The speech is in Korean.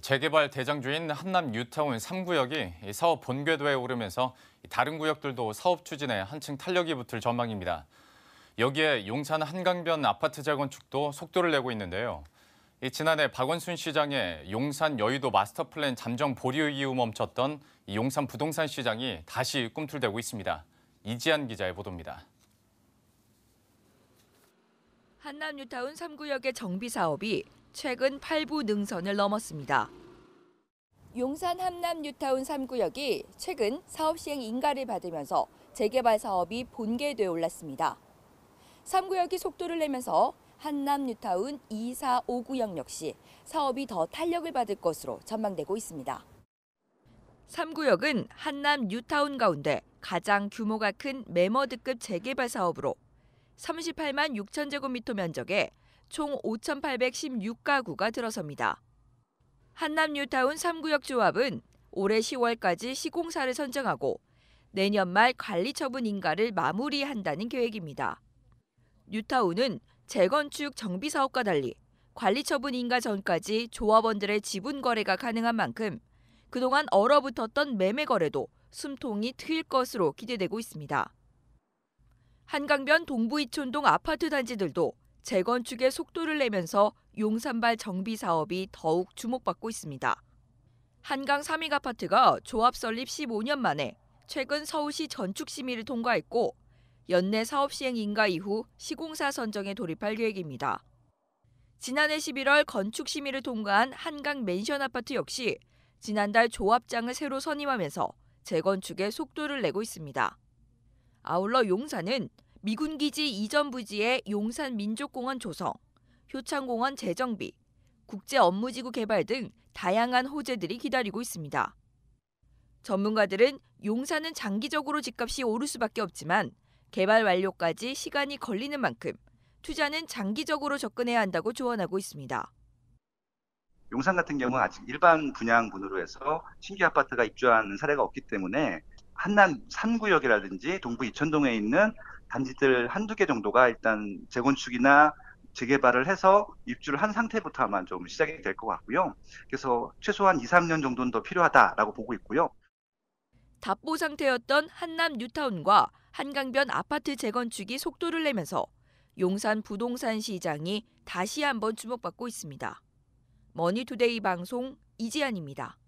재개발 대장주인 한남 뉴타운 3구역이 사업 본궤도에 오르면서 다른 구역들도 사업 추진에 한층 탄력이 붙을 전망입니다. 여기에 용산 한강변 아파트 재건축도 속도를 내고 있는데요. 지난해 박원순 시장의 용산 여의도 마스터 플랜 잠정 보류 이후 멈췄던 용산 부동산 시장이 다시 꿈틀대고 있습니다. 이지한 기자의 보도입니다. 한남 뉴타운 3구역의 정비 사업이 최근 8부 능선을 넘었습니다. 용산 함남 뉴타운 3구역이 최근 사업 시행 인가를 받으면서 재개발 사업이 본계도에 올랐습니다. 3구역이 속도를 내면서 한남 뉴타운 2, 4, 5구역 역시 사업이 더 탄력을 받을 것으로 전망되고 있습니다. 3구역은 한남 뉴타운 가운데 가장 규모가 큰 메머드급 재개발 사업으로 38만 6천 제곱미터 면적에 총 5,816가구가 들어섭니다. 한남뉴타운 3구역 조합은 올해 10월까지 시공사를 선정하고 내년 말 관리 처분 인가를 마무리한다는 계획입니다. 뉴타운은 재건축 정비 사업과 달리 관리 처분 인가 전까지 조합원들의 지분 거래가 가능한 만큼 그동안 얼어붙었던 매매 거래도 숨통이 트일 것으로 기대되고 있습니다. 한강변 동부 이촌동 아파트 단지들도 재건축의 속도를 내면서 용산발 정비 사업이 더욱 주목받고 있습니다. 한강 삼익 아파트가 조합 설립 15년 만에 최근 서울시 전축 심의를 통과했고 연내 사업 시행 인가 이후 시공사 선정에 돌입할 계획입니다. 지난해 11월 건축 심의를 통과한 한강 맨션 아파트 역시 지난달 조합장을 새로 선임하면서 재건축의 속도를 내고 있습니다. 아울러 용산은 미군 기지 이전 부지에 용산 민족공원 조성, 효창공원 재정비, 국제 업무지구 개발 등 다양한 호재들이 기다리고 있습니다. 전문가들은 용산은 장기적으로 집값이 오를 수밖에 없지만 개발 완료까지 시간이 걸리는 만큼 투자는 장기적으로 접근해야 한다고 조언하고 있습니다. 용산 같은 경우는 아직 일반 분양분으로 해서 신규 아파트가 입주하는 사례가 없기 때문에 한남 산구역이라든지 동부 이천동에 있는 단지들 한두 개 정도가 일단 재건축이나 재개발을 해서 입주를 한 상태부터 만좀 시작이 될 것 같고요. 그래서 최소한 2, 3년 정도는 더 필요하다라고 보고 있고요. 답보 상태였던 한남 뉴타운과 한강변 아파트 재건축이 속도를 내면서 용산 부동산 시장이 다시 한번 주목받고 있습니다. 머니투데이 방송 이지안입니다.